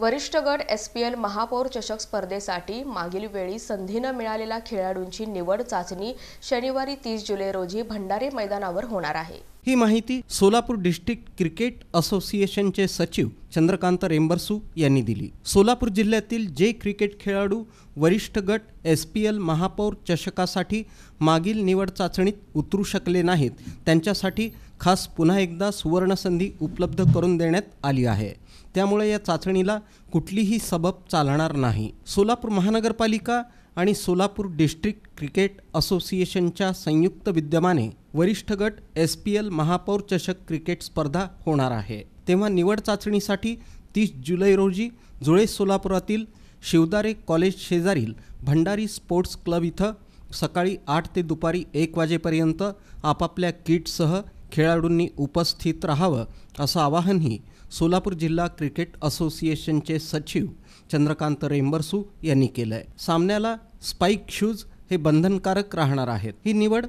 वरिष्ठ गट S P L महापौर चषक स्पर्धेसाठी मागील वेळी संधीनं मिळालेल्या खेळाडूंची निवड चाचणी शनिवारी तीस जुलै रोजी भंडारे मैदानावर होणार आहे ही माहिती सोलापूर डिस्ट्रिक्ट क्रिकेट असोसिएशनचे सचिव चंद्रकांत रेंबरसू यांनी दिली सोलापूर जिल्ह्यातील जे क्रिकेट खेळाडू वरिष्ठ गट एस पी एल महापौर चषकासाठी मागील निवड चाचणीत उतरू शकले नाहीत त्यांच्यासाठी खास पुन्हा एकदा सुवर्णसंधी उपलब्ध करून देण्यात आली आहे त्यामुळे या चाचणीला कुठलीही सबब चालणार नाही सोलापूर महानगरपालिका आणि सोलापूर डिस्ट्रिक्ट क्रिकेट असोसिएशनच्या संयुक्त विद्यमाने वरिष्ठ गट एस पी एल महापौर चषक क्रिकेट स्पर्धा होणार आहे तेव्हा निवड चाचणीसाठी तीस जुलै रोजी जुळे सोलापुरातील शिवदारे कॉलेज शेजारील भंडारी स्पोर्ट्स क्लब इथं सकाळी आठ ते दुपारी एक वाजेपर्यंत आपापल्या किटसह खेळाडूंनी उपस्थित राहावं असं आवाहनही सोलापूर जिल्हा क्रिकेट असोसिएशनचे सचिव चंद्रकांत रेंबरसू यांनी केलंय सामन्याला स्पाईक शूज हे बंधनकारक राहणार आहेत ही निवड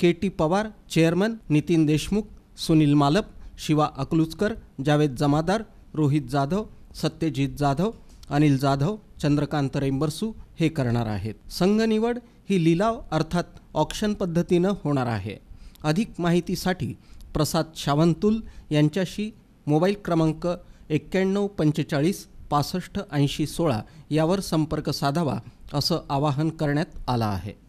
K T Pawar chairman Nitin Deshmukh Sunil Malap Shiva Akluchkar Javed Jamadar Rohit Jadhav Satyajit Jadhav Anil Jadhav Chandrakant रेंबरसू हे करणार आहेत संघ निवड ही लिलाव अर्थात ऑक्शन पद्धतीनं होणार आहे अधिक माहितीसाठी प्रसाद शावंतुल यांच्याशी मोबाईल क्रमांक एक्क्याण्णव पंचेचाळीस पासष्ट ऐंशी सोळा यावर संपर्क साधावा असं आवाहन करण्यात आलं आहे